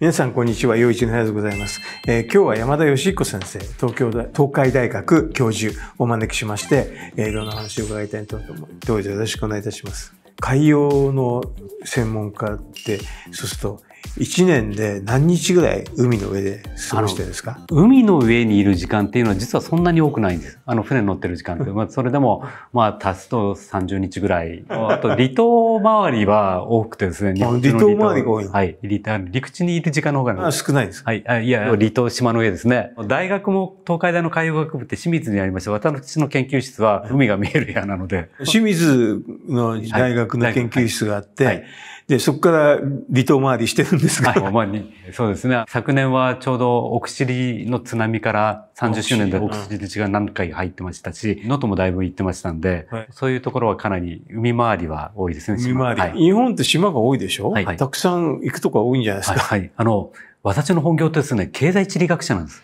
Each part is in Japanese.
皆さん、こんにちは。洋一の部屋でございます。えー、今日は山田義彦先生、東京大、東海大学教授をお招きしまして、えー、いろんな話を伺いたいと思います。どうぞよろしくお願いいたします。海洋の専門家って、そうすると、1年で何日ぐらい海の上で過ごしてるんですか海の上にいる時間っていうのは実はそんなに多くないんです。あの船に乗ってる時間って。まあそれでも、まあ足すと30日ぐらい。あと離島周りは多くてですね。離島周りが多いはい。離島、陸地にいる時間の方があ少ないです。はい。あいや、離島、島の上ですね。大学も東海大の海洋学部って清水にありまして、私の研究室は海が見える部屋なので。清水の大学の研究室があって、はいはいはいで、そこから離島回りしてるんですか、はい、に。そうですね。昨年はちょうど奥尻の津波から30周年で奥尻地が何回入ってましたし、能登、もだいぶ行ってましたんで、はい、そういうところはかなり海回りは多いですね。海回り。はい、日本って島が多いでしょ、はい、たくさん行くとこ多いんじゃないですか。はい。あの、私の本業ってですね、経済地理学者なんです。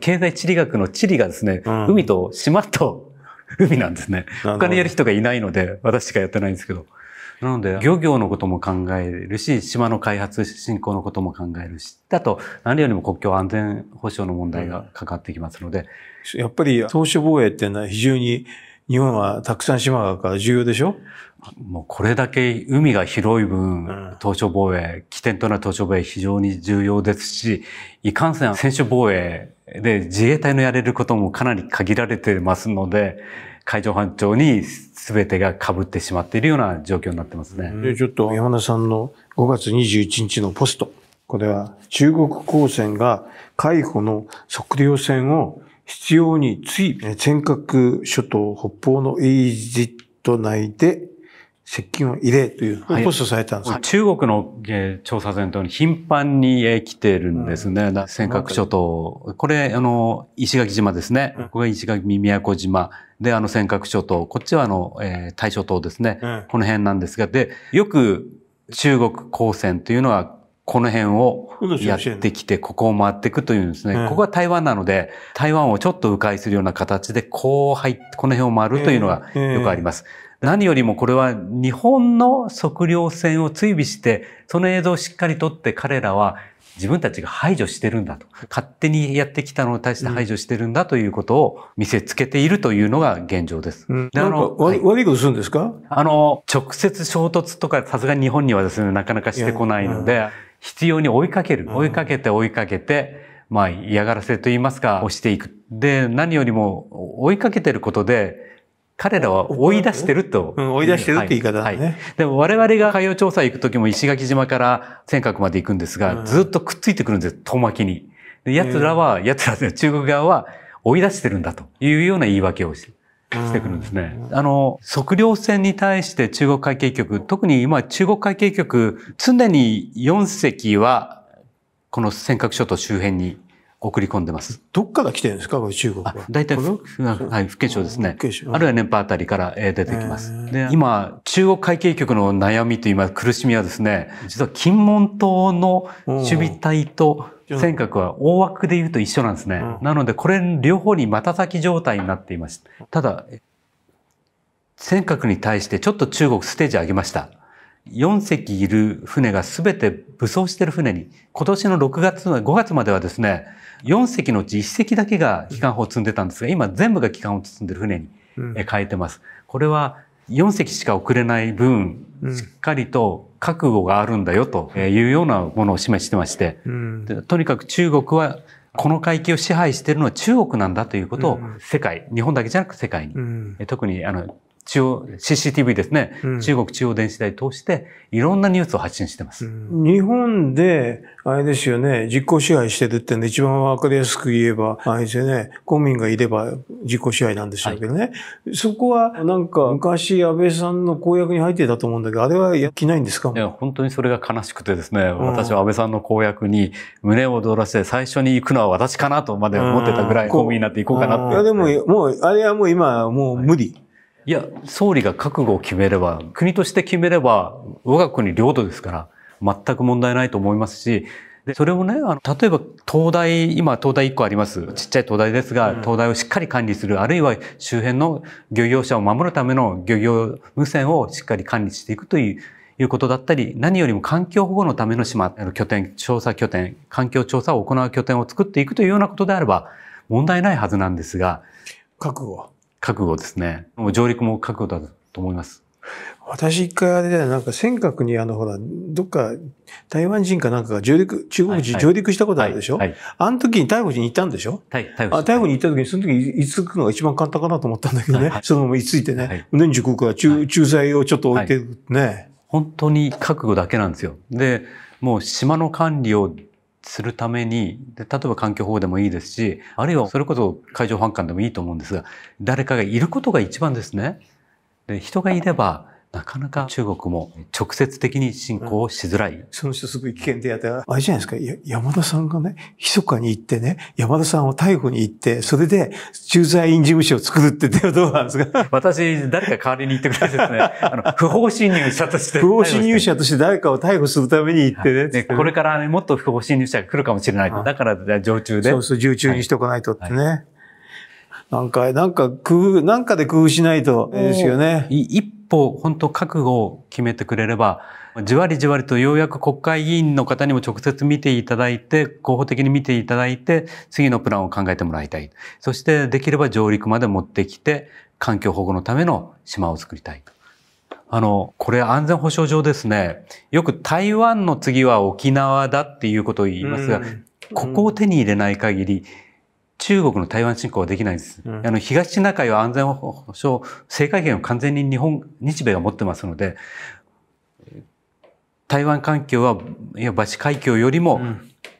経済地理学の地理がですね、うん、海と島と海なんですね。他にやる人がいないので、私しかやってないんですけど。なので、漁業のことも考えるし、島の開発、振興のことも考えるし、だと、何よりも国境安全保障の問題がかかってきますので。うん、やっぱり、島嶼防衛っていうのは非常に、日本はたくさん島があるから重要でしょもうこれだけ海が広い分、島嶼防衛、起点となる島嶼防衛非常に重要ですし、いかんせん選手防衛で自衛隊のやれることもかなり限られてますので、海上保安庁に全てがかぶってしまっているような状況になってますね。で、ちょっと山田さんの5月21日のポスト。これは中国公船が海保の測量船を必要につい尖閣諸島北方の EZ 内で接近を入れというポストされたんです、はい、中国の、調査船とに頻繁に、来てるんですね。うん、尖閣諸島。これ、あの、石垣島ですね。うん、ここが石垣宮古島。で、あの尖閣諸島。こっちはあの、えー、大諸島ですね、うん、この辺なんですが。で、よく中国高専というのはこの辺をやってきて、ここを回っていくというんですね。うん、ここが台湾なので、台湾をちょっと迂回するような形で、こう入って、この辺を回るというのがよくあります。えーえー何よりもこれは日本の測量船を追尾して、その映像をしっかり撮って彼らは自分たちが排除してるんだと。勝手にやってきたのに対して排除してるんだということを見せつけているというのが現状です。うん、であの、はい、悪いことするんですかあの、直接衝突とかさすがに日本にはですね、なかなかしてこないので、必要に追いかける。追いかけて追いかけて、まあ嫌がらせと言いますか、押していく。で、何よりも追いかけてることで、彼らは追い出してると、うん。追い出してるって言い方だね。はいでも我々が海洋調査行くときも石垣島から尖閣まで行くんですが、ずっとくっついてくるんです遠巻きに。で、奴らは、奴らで中国側は追い出してるんだというような言い訳をしてしてくるんですね。あの、測量船に対して中国海警局、特に今中国海警局、常に4隻はこの尖閣諸島周辺に送り込んでます。どっから来てるんですか、これ中国は。大体、はい、福建省ですね。あるいは年配あたりから出てきます。で今、中国海警局の悩みと今、苦しみはですね、実は金門島の守備隊と、尖閣は大枠で言うと一緒なんですね。なので、これ両方に瞬き状態になっています。ただ、尖閣に対してちょっと中国ステージ上げました。4隻いる船がすべて武装している船に、今年の6月、5月まではですね、4隻のうち1隻だけが機関砲を積んでたんですが、今全部が機関を積んでる船に変えてます。これは4隻しか送れない分、しっかりと覚悟があるんだよというようなものを示してまして、とにかく中国はこの海域を支配しているのは中国なんだということを世界、日本だけじゃなく世界に、特にあの中央、CCTV ですね、うん、中国中央電子台通して、いろんなニュースを発信してます。うん、日本で、あれですよね、実効支配してるってんで、一番わかりやすく言えば、あれですよね、公民がいれば実効支配なんでしょうけどね。はい、そこは、なんか、昔安倍さんの公約に入ってたと思うんだけど、あれはやきないんですかいや、本当にそれが悲しくてですね、私は安倍さんの公約に胸を踊らせて、最初に行くのは私かなとまで思ってたぐらい、公民になっていこうかなって。いや、でも、もう、あれはもう今、もう無理。はいいや、総理が覚悟を決めれば、国として決めれば、我が国領土ですから、全く問題ないと思いますし、でそれをねあの例えば東大今東大1個ありますちっちゃい東大ですが、東大をしっかり管理するあるいは周辺の漁業者を守るための漁業無線をしっかり管理していくといういうことだったり何よりも環境保護のための島あの拠点調査拠点環境調査を行う拠点を作っていくというようなことであれば問題ないはずなんですが覚悟覚悟ですね。もう上陸も覚悟だと思います。私一回あれだよ、なんか尖閣にあのほら、どっか台湾人かなんかが上陸、中国人上陸したことあるでしょ、はいはい、あの時に逮捕時に行ったんでしょ逮捕あ逮捕に行った時に、その時に居つくのが一番簡単かなと思ったんだけどね。はいそのままいついてね。はい、年中国は駐在をちょっと置いてね、はい、本当に覚悟だけなんですよ。で、もう島の管理をするために例えば環境保護でもいいですしあるいはそれこそ海上保安官でもいいと思うんですが誰かがいることが一番ですね。で人がいればなかなか中国も直接的に進行しづらい。うん、その人すごい危険でやったら、あれじゃないですか、山田さんがね、密かに行ってね、山田さんを逮捕に行って、それで駐在員事務所を作るってではどうなんですか私、誰か代わりに行ってくれですね、あの、不法侵入者として。不法侵入者として誰かを逮捕するために行ってね。はい、ねこれから、ね、もっと不法侵入者が来るかもしれないと。だから、常駐で。そうそう、常駐にしておかないとってね。はいなんか、なんか工夫、なんかで工夫しないとですよね。一歩、本当覚悟を決めてくれれば、じわりじわりとようやく国会議員の方にも直接見ていただいて、広報的に見ていただいて、次のプランを考えてもらいたい。そしてできれば上陸まで持ってきて、環境保護のための島を作りたい。あの、これ安全保障上ですね、よく台湾の次は沖縄だっていうことを言いますが、ここを手に入れない限り、うん中国の台湾侵攻はできないんです。うん、あの東シナ海は安全保障、制海権を完全に日本、日米が持ってますので、台湾環境は、いや、バチ海峡よりも、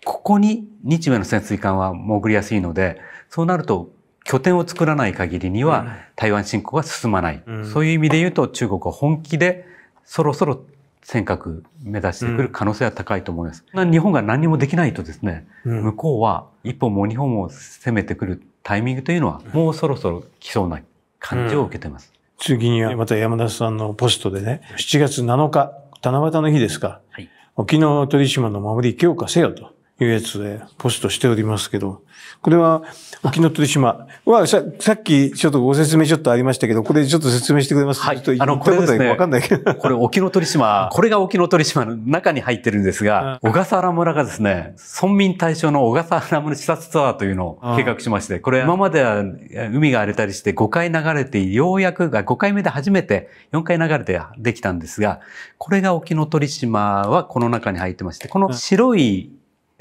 ここに日米の潜水艦は潜りやすいので、そうなると拠点を作らない限りには台湾侵攻が進まない。うん、そういう意味で言うと中国は本気でそろそろ尖閣目指してくる可能性は高いと思います。うん、日本が何もできないとですね、うん、向こうは一歩も日本を攻めてくるタイミングというのはもうそろそろ来そうな感じを受けてます。うん、次にはまた山田さんのポストでね、7月7日、七夕の日ですか、はい、沖縄鳥島の守り強化せよと。いうやつでポストしておりますけど、これは沖ノ鳥島はささっきちょっとご説明ちょっとありましたけど、これちょっと説明してくれますはい、あの、これですね、わかんないけど。これ沖ノ鳥島、これが沖ノ鳥島の中に入ってるんですが、小笠原村がですね、村民対象の小笠原村視察ツアーというのを計画しまして、これ今までは海が荒れたりして5回流れて、ようやくが5回目で初めて4回流れてできたんですが、これが沖ノ鳥島はこの中に入ってまして、この白い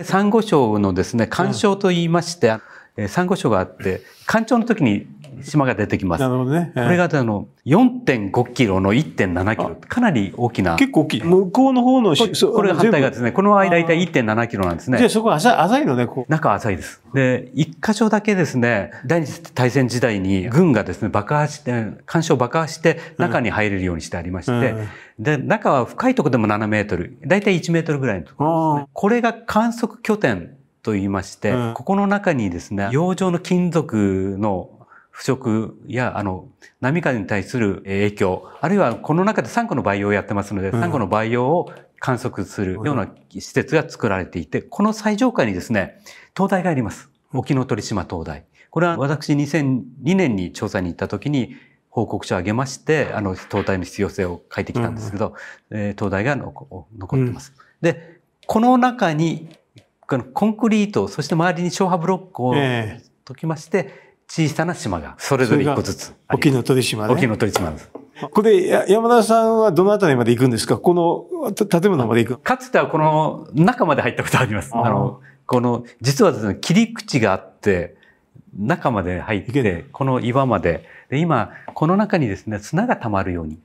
サンゴ礁のですね、干渉と言いまして、サンゴ礁があって、干潮の時に島が出てきます。なるほどね。これがあの4.5キロの1.7キロかなり大きな。結構大きい。向こうの方のこれが反対側ですね。この間大体1.7キロなんですね。じゃあそこ浅浅いのね。こう中浅いです。で一箇所だけですね第二次大戦時代に軍がですね爆破して干渉爆破して中に入れるようにしてありまして、うん、で中は深いとこでも7メートル大体1メートルぐらいのところですね。これが観測拠点と言いまして、うん、ここの中にですね、洋上の金属の腐食や、あの、波風に対する影響、あるいはこの中でサンゴの培養をやってますので、サンゴの培養を観測するような施設が作られていて、この最上階にですね、灯台があります。沖ノ鳥島灯台。これは私2002年に調査に行った時に報告書を上げまして、あの、灯台の必要性を書いてきたんですけど、うんえー、灯台が残ってます。うん、で、この中に、このコンクリート、そして周りに消波ブロックを解きまして、えー小さな島が、それぞれ一個ずつ。沖ノ鳥島ね。沖ノ鳥島です。これ、山田さんはどのあたりまで行くんですかこの建物まで行くかつてはこの中まで入ったことあります。あの、この、実はですね、切り口があって、中まで入って、この岩まで。で、今、この中にですね、砂が溜まるように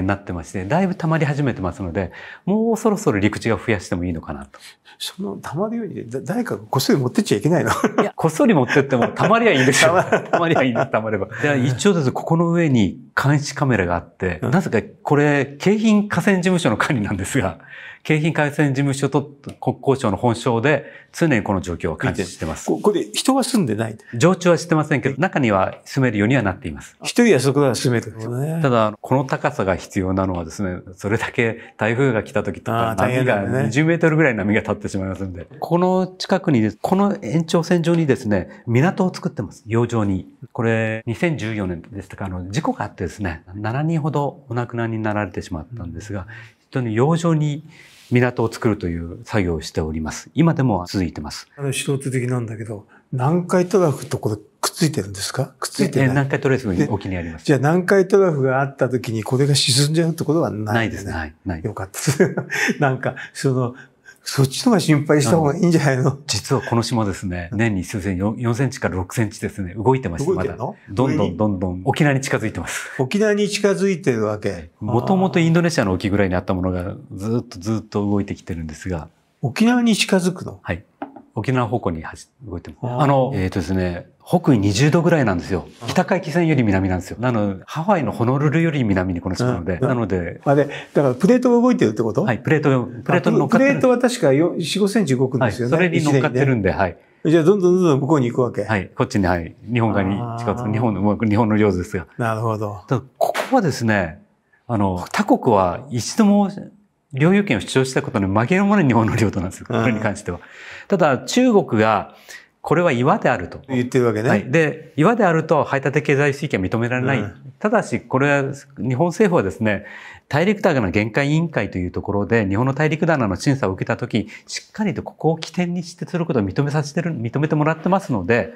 なってまして、だいぶ溜まり始めてますので、もうそろそろ陸地が増やしてもいいのかなと。その溜まるように、誰かこっそり持ってっちゃいけないのいや、こっそり持ってっても 溜まりゃいいんですよ。溜ま りゃいいんです、溜まれば。一応ですここの上に監視カメラがあって、なぜかこれ、京浜河川事務所の管理なんですが、京 浜河川事務所と国交省の本省で、常にこの状況を監視してます。ここで人は住んでない常駐はしてませんけど、中には住めるようにはなっています。一人はそこは住める、ね、ただ、この高さが必要なのはですね、それだけ台風が来た時とか、波が20メートルぐらい波が立ってしまいますんで、ね、この近くに、この延長線上にですね、港を作ってます。洋上に。これ、2014年でしたか、あの、事故があっててですね7人ほどお亡くなりになられてしまったんですが、うん、非常に洋上に港を作るという作業をしております今でも続いてます素人的なんだけど南海トラフとこれくっついてるんですかくっついてない南海トラフが沖にありますじゃあ南海トラフがあった時にこれが沈んじゃうってことはない、ね、ないですね、はい、ないよかった なんかそのそっちのが心配した方がいいんじゃないの実はこの島ですね、年に数千4、センチから6センチですね、動いてます、まだ。どんどんどんどん沖縄に近づいてます。沖縄に近づいてるわけ。もともとインドネシアの沖ぐらいにあったものがずっとずっと動いてきてるんですが。沖縄に近づくのはい。沖縄方向に動いてます。あの、えっ、ー、とですね、北緯20度ぐらいなんですよ。北海岸線より南なんですよ。なので、ハワイのホノルルより南にこの地なので、うんなので。まあね、だからプレートが動いてるってことはい、プレート、プレートに乗っかってる。プレートは確か4、5センチ動くんですよね。はい、それに乗っかってるんで、はい。じゃあ、どんどんどんどん向こうに行くわけはい。こっちに、はい。日本側に近く、日本の、日本の領土ですが。なるほど。ここはですね、あの、他国は一度も領有権を主張したことにけるもない日本の領土なんですよ。これに関しては。ただ、中国が、これは岩であると。言ってるわけね。はい、で、岩であると排他的経済水域は認められない。うん、ただし、これは日本政府はですね、大陸棚の限界委員会というところで、日本の大陸棚の審査を受けたとき、しっかりとここを起点にしてすることを認めさせてる、認めてもらってますので、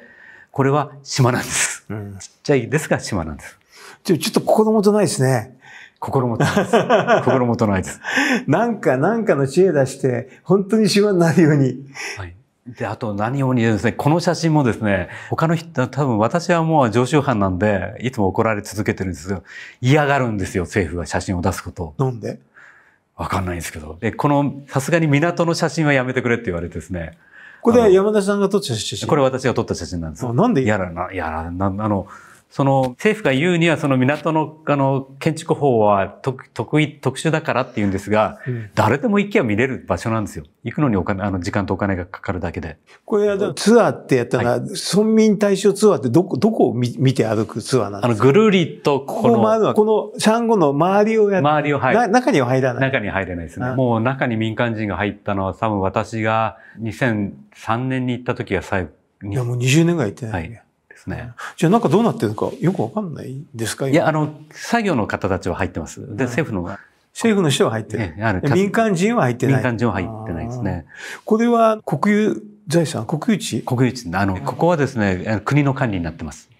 これは島なんです。うん、ちっちゃいですが島なんです。ちょ、ちょっと心もとないですね。心もとないです。心もとないです。なんか、なんかの知恵出して、本当に島になるように、はい、で、あと何をうんですね、この写真もですね、他の人、多分私はもう常習犯なんで、いつも怒られ続けてるんですよ。嫌がるんですよ、政府が写真を出すことを。なんでわかんないんですけど。で、この、さすがに港の写真はやめてくれって言われてですね。これは山田さんが撮った写真これ私が撮った写真なんですよ。なんで嫌だな、嫌だな、あの、その政府が言うにはその港のあの建築法は特異特殊だからっていうんですが、うん、誰でも行きゃ見れる場所なんですよ。行くのにお金あの時間とお金がかかるだけで。これはツアーってやったら、はい、村民対象ツアーってどこどこを見見て歩くツアーなんですか。あのぐるりとここのこのこのサンゴの周りをや周りをはい中には入らない。中に入れないですね。もう中に民間人が入ったのは多分私が2003年に行った時が最後。いやもう20年ぐらい行ってない、ね、はいですね。じゃあなんかどうなってるのかよくわかんないですかいや、あの、作業の方たちは入ってます。で、政府の。政府の人は入ってる。民間人は入ってない。民間人は入ってないですね。これは国有財産、国有地国有地。あの、ここはですね、国の管理になってます。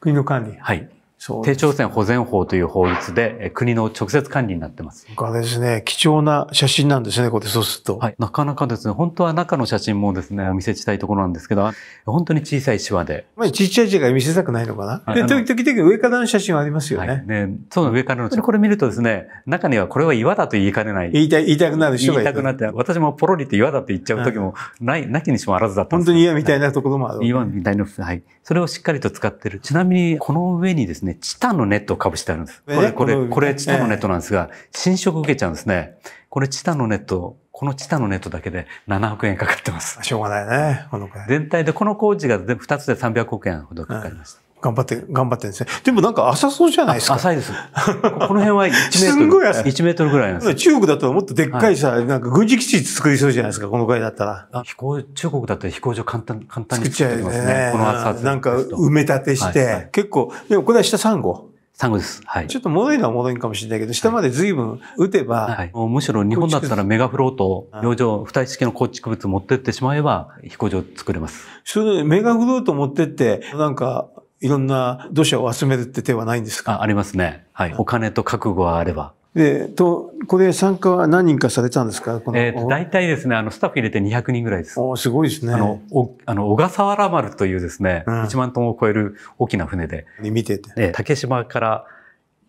国の管理はい。低朝鮮保全法という法律で国の直接管理になってます。これですね、貴重な写真なんですね、これそうすると。はい。なかなかですね、本当は中の写真もですね、お見せしたいところなんですけど、本当に小さいシワで。まあ、ちっちゃい字が見せたくないのかな。で、時々上からの写真はありますよね。はい、ね、その上からの。写真。これ見るとですね、中にはこれは岩だと言いかねない。言いたい、言いたくなる人がいる。言いたくなって、私もポロリって岩だと言っちゃう時も、ない、なきにしもあらずだったんです、ね、本当に岩みたいなところもある、ね、岩みたいな、はい。それをしっかりと使ってる。ちなみに、この上にですね、ね、チタンのネットをかぶしてあるんです。これ、これ、これチタンのネットなんですが、侵食受けちゃうんですね。これチタンのネット、このチタンのネットだけで7億円かかってます。しょうがないね、この全体でこの工事が2つで300億円ほどかかりました。うん頑張って、頑張ってですね。でもなんか浅そうじゃないですか。浅いです。この辺は1メートル。すごい浅い。1メートルぐらいなんです。中国だともっとでっかいさ、はい、なんか軍事基地作りそうじゃないですか、このぐらいだったら。飛行、中国だったら飛行場簡単、簡単に作っちゃますね。ねこの厚さなんか埋め立てして、はいはい、結構、でもこれは下3号。産後です。はい。ちょっと戻いのは戻いかもしれないけど、下まで随分打てば、はい、はい、むしろ日本だったらメガフロート、洋上、付帯式の構築物持ってってしまえば、飛行場作れます。それメガフロート持ってって、なんか、いろんな土砂を集めるって手はないんですかありますね。はい。お金と覚悟があれば。で、と、これ参加は何人かされたんですかこの、えー、大体ですね、あの、スタッフ入れて200人ぐらいです。おすごいですね。あの、おあの小笠原丸というですね、うん、1万トンを超える大きな船で。見てて。竹島から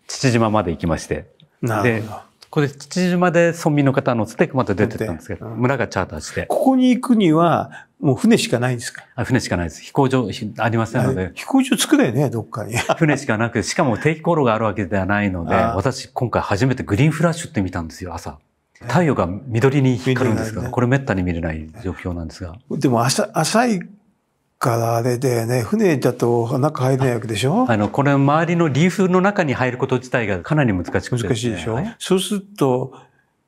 父島まで行きまして。なるほど。これ父島で村民の方乗せてまた出てったんですけど、村がチャーターして。ここに行くには、もう船しかないんですかあ船しかないです。飛行場ありませんので。飛行場作れよね、どっかに。船しかなく、しかも定期航路があるわけではないので、私今回初めてグリーンフラッシュって見たんですよ、朝。太陽が緑に光るんですが、これめったに見れない状況なんですが。でも朝、浅いからあれでね、船だと中入れないわけでしょあの、これ周りのリーフの中に入ること自体がかなり難しくて、ね、難しいでしょ、はい、そうすると、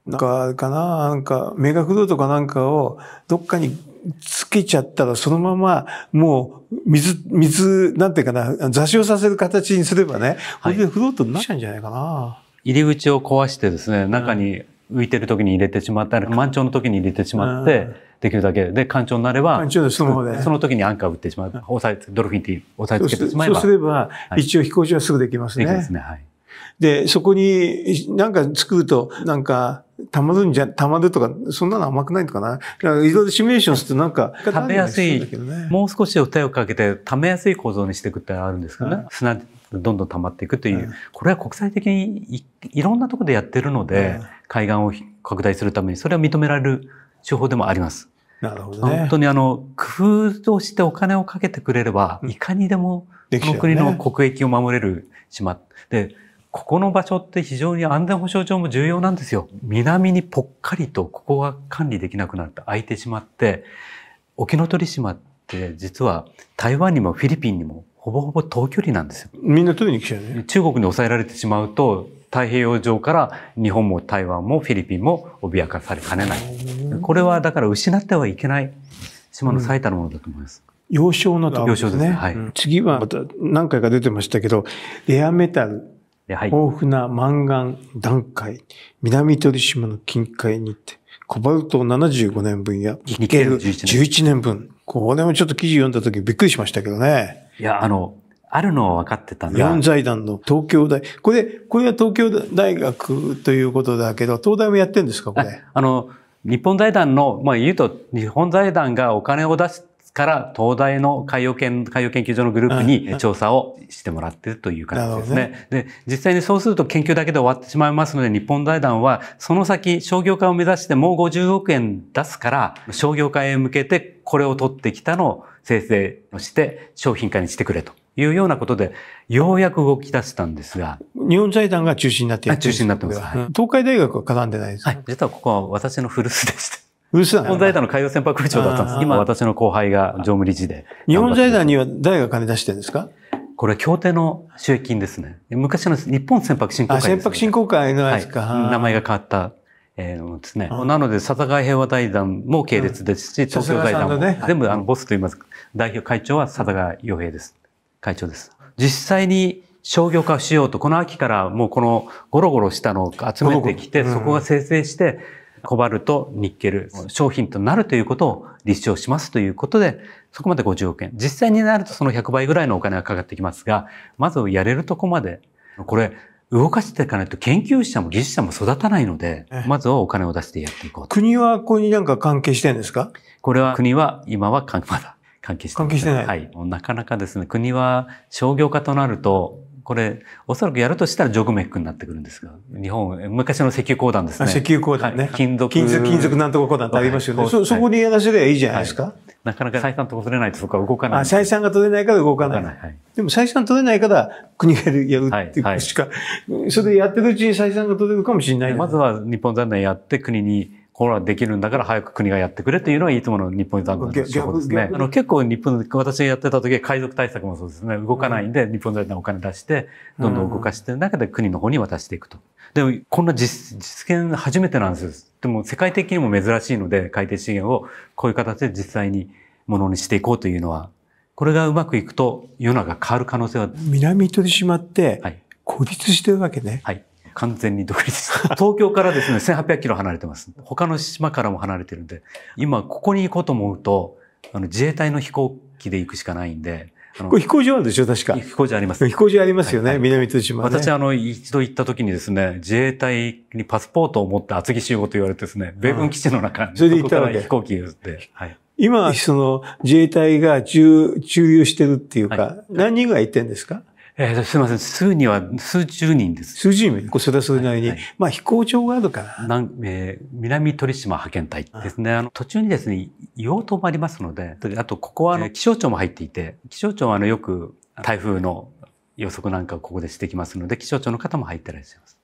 なんかあれかな、なんかメガフローとかなんかをどっかにつけちゃったらそのままもう水、水、なんていうかな、座礁させる形にすればね、これでフロートになっちゃうんじゃないかな。入り口を壊してですね、中に浮いてる時に入れてしまったり満潮の時に入れてしまってできるだけで干潮になればその時にアンカーを打ってしまう押さえドルフィンティー押さえつけてしまえばそうすれば、一応飛行場はすぐできますね。できますねはいで、そこになんか作ると、なんか、たまるんじゃ、たまるとか、そんなの甘くないのかな。いろいろシミュレーションするとなんか、食べやすい、もう少し手をかけて、ためやすい構造にしていくってあるんですかね。砂どんどん溜まっていくという、これは国際的にいろんなところでやってるので、海岸を拡大するためにそれは認められる手法でもあります。なるほど、ね、本当にあの、工夫をしてお金をかけてくれれば、いかにでも、この国の国益を守れる島。で、ここの場所って非常に安全保障上も重要なんですよ。南にぽっかりとここが管理できなくなって空いてしまって、沖ノ鳥島って実は台湾にもフィリピンにもほぼほぼ遠距離なんですよ。みんな取りに来ちゃうね。中国に抑えられてしまうと、太平洋上から日本も台湾もフィリピンも脅かされかねない。これはだから失ってはいけない島の最たるものだと思います。うん、幼少のところですね。はい、次はまた何回か出てましたけど、レアメタル、はい、豊富なマンガン、段階、南鳥島の近海に行って、コバルト75年分やニケル11年分。これもちょっと記事読んだ時びっくりしましたけどね。いや、あの、あるのは分かってたんだ。4財団の東京大。これ、これは東京大学ということだけど、東大もやってるんですか、これ。あの、日本財団の、まあ言うと、日本財団がお金を出しから東大の海洋研海洋研究所のグループに調査をしてもらってるという感じですね。ねで実際にそうすると研究だけで終わってしまいますので日本財団はその先商業化を目指してもう50億円出すから商業化へ向けてこれを取ってきたのを生成して商品化にしてくれというようなことで、ようやく動き出したんですが。日本財団が中心になっている中心になってます、東海大学は絡んでないですか、はい、実はここは私の古巣でした。うるなの日本財団の海洋船舶部長だったんです。今、私の後輩が常務理事で。日本財団には誰が金出してるんですかこれは協定の収益金ですね。昔の日本船舶振興会、ね、船舶振興会のやつか、はい。名前が変わった。えー、ですね。なので、佐川平和財団も系列ですし、東京財団も、ね、全部あのボスと言いますか、代表会長は佐川洋平です。会長です。実際に商業化しようと、この秋からもうこのゴロゴロしたのを集めてきて、そこが生成して、コバルト、ニッケル商品となるということを立証しますということで、そこまで50億円。実際になるとその100倍ぐらいのお金がかかってきますが、まずやれるとこまで、これ、動かしていかないと研究者も技術者も育たないので、まずはお金を出してやっていこうと。国はここになんか関係してるんですかこれは国は今はまだ関係してない。関係してない。はい。なかなかですね、国は商業化となると、これ、おそらくやるとしたらジョグメックになってくるんですが、日本、昔の石油鉱団ですね。石油鉱団ね。金属。金属、金属なんとか鉱団ってありますよね。はい、そ、そこにやらせればいいじゃないですか。はい、なかなか採算取れないとそこは動かない。あ、採算が取れないから動かない。ないはい、でも採算取れないから国がやるっていうしか、それでやってるうちに採算が取れるかもしれない。まずは日本残念やって国にこれはできるんだから早く国がやってくれというのはいつもの日本財団の手法ですね。あの結構日本、私がやってた時は海賊対策もそうですね。動かないんで、日本財団お金出して、どんどん動かしてる中で国の方に渡していくと。でも、こんな実実現初めてなんですよ。でも世界的にも珍しいので、海底資源をこういう形で実際にものにしていこうというのは、これがうまくいくと世の中変わる可能性は。南鳥島って孤立してるわけね。はい、はい完全に独立した。東京からですね、1800キロ離れてます。他の島からも離れてるんで、今ここに行こうと思うと、あの自衛隊の飛行機で行くしかないんで、これ飛行場あるでしょ、確か。飛行場あります。飛行場ありますよね、はいはい、南対島、ね、私、あの、一度行った時にですね、自衛隊にパスポートを持って厚木集合と言われてですね、米軍基地の中に、それで行ったわけ飛行機で、はい、今、その、自衛隊が駐、駐留してるっていうか、何人ぐらい行ってんですかえー、すみません。数には、数十人です。数十人、それはそれなりに。はいはい、まあ、飛行場があるから。なんえー、南鳥島派遣隊ですね。あの途中にですね、硫黄島もありますので、あと、ここはあの気象庁も入っていて、気象庁はあのよく台風の予測なんかをここでしてきますので、気象庁の方も入ってらっしゃいます。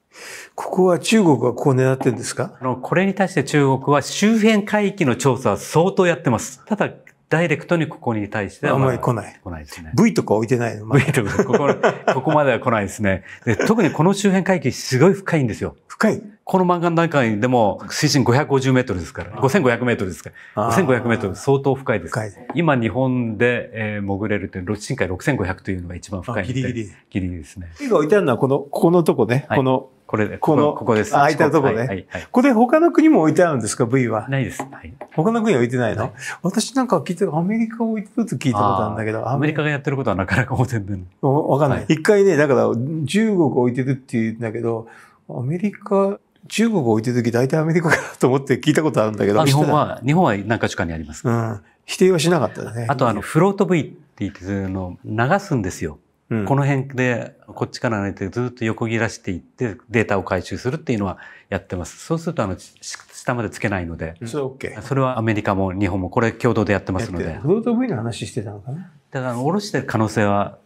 ここは中国はここ狙ってるんですかあの、これに対して中国は周辺海域の調査は相当やってます。ただ、ダイレクトにここに対しては。あんまり来ない。来ないですね。V とか置いてないの、ま、?V とか、ここ、ここまでは来ないですね。で特にこの周辺海域すごい深いんですよ。深いこの漫画の中にでも水深550メートルですから、5500メートルですから、5500メートル相当深いです。今日本で、えー、潜れるという、深海6500というのが一番深いギリギリ。ギリギリですね。絵が置いてあるのはこの、ここのとこね、はい、このこれで、この、ここです。空いたとこね。はいはいこれ他の国も置いてあるんですか、V は。ないです。はい、他の国は置いてないの、私なんか聞いて、アメリカ置いてると聞いたことあるんだけど。アメリカがやってることはなかなか表に出わかんない。一、回ね、だから中国置いてるって言うんだけど、アメリカ、中国置いてる時大体アメリカかなと思って聞いたことあるんだけど。日本は、日本は何か所かにあります。うん。否定はしなかったね。あとあの、フロート V って言って、の流すんですよ。この辺でこっちから抜いてずっと横切らしていってデータを回収するっていうのはやってます。そうするとあの下までつけないので、それそれはアメリカも日本もこれ共同でやってますので。共同 V の話してたのかな。だから下ろしてる可能性は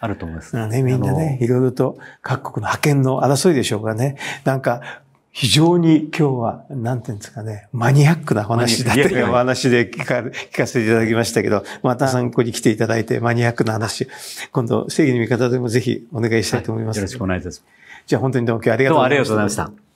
あると思います。ね、みんなね、いろいろと各国の派遣の争いでしょうかね。なんか、非常に今日は、なんていうんですかね、マニアックな話だというお話で聞か聞かせていただきましたけど、また参考に来ていただいて、マニアックな話、今度、正義の味方でもぜひお願いしたいと思います、はい、よろしくお願いいたします。じゃあ本当にどうも今日ありがとうございました。どうもありがとうございました。